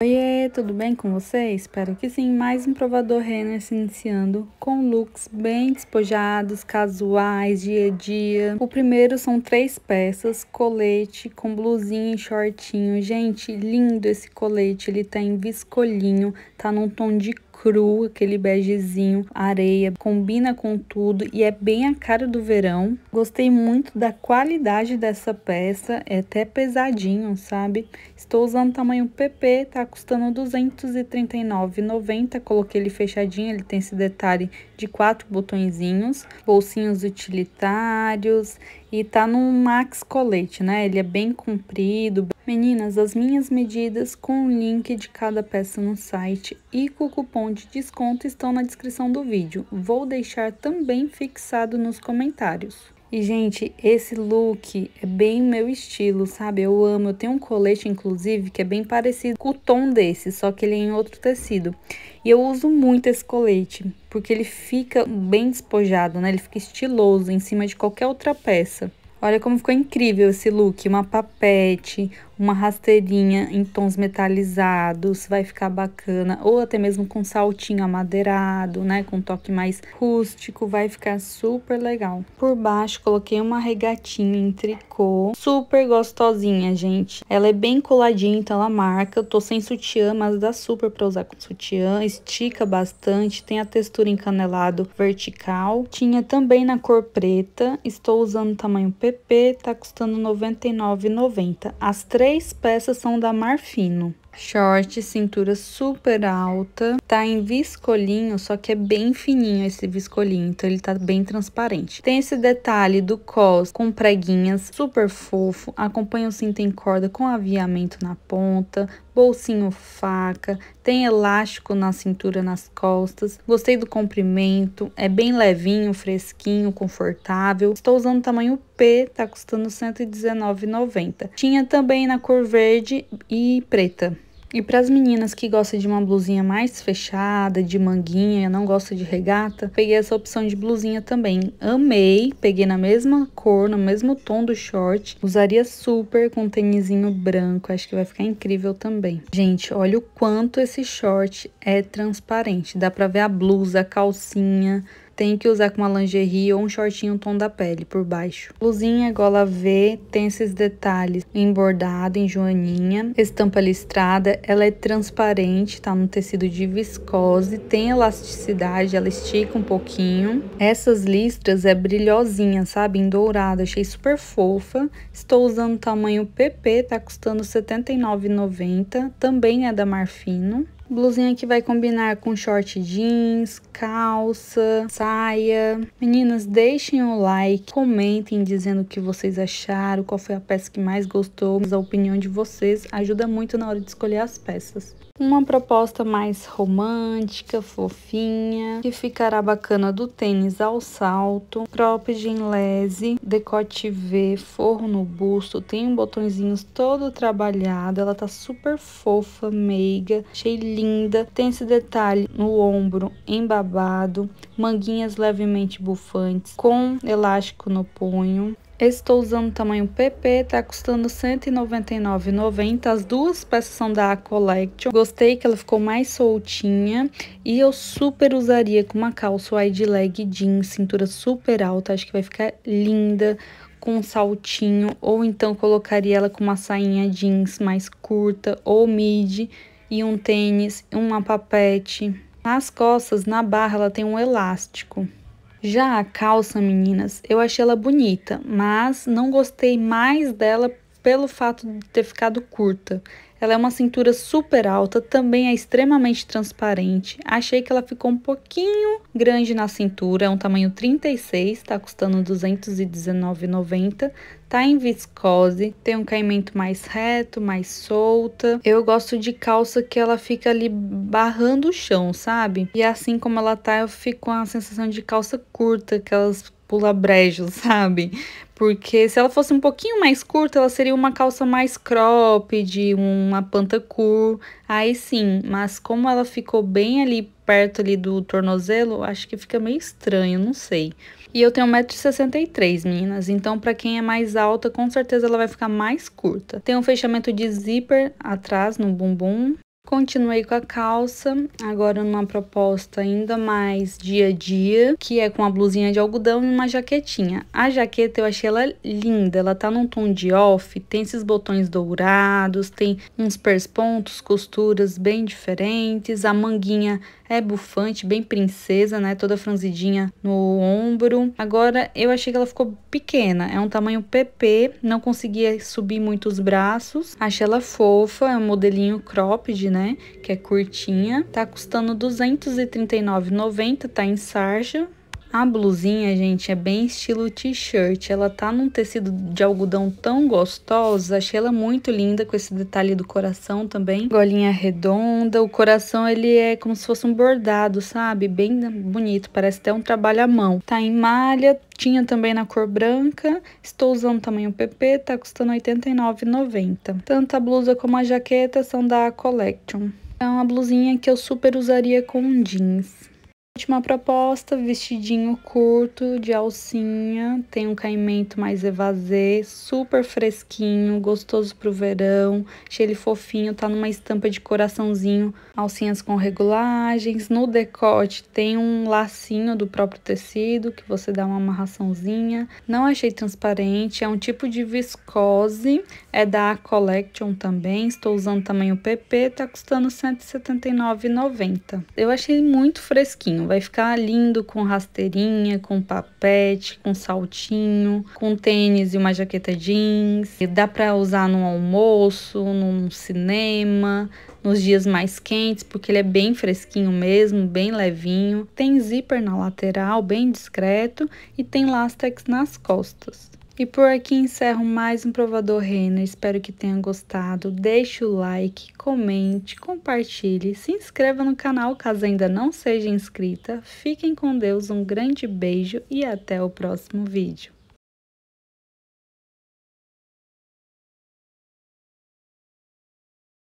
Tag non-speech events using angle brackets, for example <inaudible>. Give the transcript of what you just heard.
Oiê, tudo bem com você? Espero que sim. Mais um provador Renner se iniciando com looks bem despojados, casuais, dia a dia. O primeiro são três peças, colete com blusinha e shortinho. Gente, lindo esse colete, ele tá em viscolinho, tá num tom de cru, aquele begezinho, areia, combina com tudo e é bem a cara do verão. Gostei muito da qualidade dessa peça, é até pesadinho, sabe? Estou usando tamanho PP, tá custando R$ 239,90. Coloquei ele fechadinho, ele tem esse detalhe de quatro botõezinhos, bolsinhos utilitários, e tá num max colete, né? Ele é bem comprido. Meninas, as minhas medidas com o link de cada peça no site e com o cupom de desconto estão na descrição do vídeo. Vou deixar também fixado nos comentários. E, gente, esse look é bem meu estilo, sabe? Eu amo. Eu tenho um colete, inclusive, que é bem parecido com o tom desse, só que ele é em outro tecido. E eu uso muito esse colete, porque ele fica bem despojado, né? Ele fica estiloso em cima de qualquer outra peça. Olha como ficou incrível esse look, uma papete, uma rasteirinha em tons metalizados, vai ficar bacana, ou até mesmo com saltinho amadeirado, né, com toque mais rústico, vai ficar super legal. Por baixo coloquei uma regatinha em tricô, super gostosinha, gente. Ela é bem coladinha, então ela marca. Eu tô sem sutiã, mas dá super pra usar com sutiã, estica bastante, tem a textura em canelado vertical. Tinha também na cor preta, estou usando tamanho PP, tá custando R$ 99,90. As três Três peças são da Marfino. Short, cintura super alta. Tá em viscolinho, só que é bem fininho esse viscolinho, então ele tá bem transparente. Tem esse detalhe do cos com preguinhas, super fofo. Acompanha o cinto em corda com aviamento na ponta bolsinho faca, tem elástico na cintura, nas costas. Gostei do comprimento, é bem levinho, fresquinho, confortável. Estou usando tamanho P, tá custando R$ 119,90. Tinha também na cor verde e preta. E para as meninas que gostam de uma blusinha mais fechada, de manguinha, não gosta de regata, peguei essa opção de blusinha também. Amei, peguei na mesma cor, no mesmo tom do short. Usaria super com um tênisinho branco, acho que vai ficar incrível também. Gente, olha o quanto esse short é transparente. Dá para ver a blusa, a calcinha, tem que usar com uma lingerie ou um shortinho tom da pele por baixo. Blusinha gola V, tem esses detalhes em bordado, em joaninha, estampa listrada, ela é transparente, tá no tecido de viscose, tem elasticidade, ela estica um pouquinho. Essas listras é brilhosinha, sabe, em dourado, achei super fofa. Estou usando tamanho PP, tá custando R$ 79,90, também é da Marfino. Blusinha que vai combinar com short jeans, calça, saia. Meninas, deixem o like, comentem dizendo o que vocês acharam, qual foi a peça que mais gostou, a opinião de vocês ajuda muito na hora de escolher as peças. Uma proposta mais romântica, fofinha, que ficará bacana do tênis ao salto, cropped em lese, decote V, forro no busto, tem um botõezinho todo trabalhado, ela tá super fofa, meiga, cheia linda, tem esse detalhe no ombro embabado, manguinhas levemente bufantes, com elástico no punho. Estou usando tamanho PP, tá custando R$ 199,90. As duas peças são da A Collection. Gostei que ela ficou mais soltinha. E eu super usaria com uma calça wide leg jeans, cintura super alta. Acho que vai ficar linda com um saltinho. Ou então colocaria ela com uma sainha jeans mais curta ou midi e um tênis, uma papete. Nas costas, na barra, ela tem um elástico. Já a calça, meninas, eu achei ela bonita, mas não gostei mais dela pelo fato de ter ficado curta. Ela é uma cintura super alta, também é extremamente transparente. Achei que ela ficou um pouquinho grande na cintura, é um tamanho 36, tá custando 219,90. Tá em viscose, tem um caimento mais reto, mais solta. Eu gosto de calça que ela fica ali barrando o chão, sabe? E assim como ela tá, eu fico com a sensação de calça curta, aquelas pula brejo, <laughs> sabe? Porque se ela fosse um pouquinho mais curta, ela seria uma calça mais crop de uma pantacur, aí sim. Mas como ela ficou bem ali perto ali do tornozelo, acho que fica meio estranho, não sei. E eu tenho 1,63m, meninas, então para quem é mais alta, com certeza ela vai ficar mais curta. Tem um fechamento de zíper atrás no bumbum, Continuei com a calça, agora numa proposta ainda mais dia a dia, que é com uma blusinha de algodão e uma jaquetinha. A jaqueta eu achei ela linda, ela tá num tom de off, tem esses botões dourados, tem uns perspontos, costuras bem diferentes, a manguinha é bufante, bem princesa, né? Toda franzidinha no ombro. Agora eu achei que ela ficou pequena, é um tamanho PP, não conseguia subir muito os braços. Achei ela fofa, é um modelinho cropped, né? Que é curtinha. Tá custando R$239,90, tá em sarja, a blusinha, gente, é bem estilo t-shirt. Ela tá num tecido de algodão tão gostoso. Achei ela muito linda com esse detalhe do coração também. Golinha redonda. O coração, ele é como se fosse um bordado, sabe? Bem bonito. Parece até um trabalho à mão. Tá em malha. Tinha também na cor branca. Estou usando tamanho PP. Tá custando R$ 89,90. Tanto a blusa como a jaqueta são da Collection. É uma blusinha que eu super usaria com jeans. Última proposta, vestidinho curto de alcinha, tem um caimento mais evasê, super fresquinho, gostoso pro verão, achei ele fofinho, tá numa estampa de coraçãozinho, alcinhas com regulagens, no decote tem um lacinho do próprio tecido, que você dá uma amarraçãozinha, não achei transparente, é um tipo de viscose, é da A Collection também, estou usando tamanho PP, tá custando R$ 179,90. Eu achei muito fresquinho, vai ficar lindo com rasteirinha, com papete, com saltinho, com tênis e uma jaqueta jeans. E dá para usar no almoço, num cinema, nos dias mais quentes, porque ele é bem fresquinho mesmo, bem levinho. Tem zíper na lateral, bem discreto, e tem lastex nas costas. E por aqui encerro mais um Provador Renner. Espero que tenham gostado. Deixe o like, comente, compartilhe, se inscreva no canal caso ainda não seja inscrita. Fiquem com Deus, um grande beijo e até o próximo vídeo.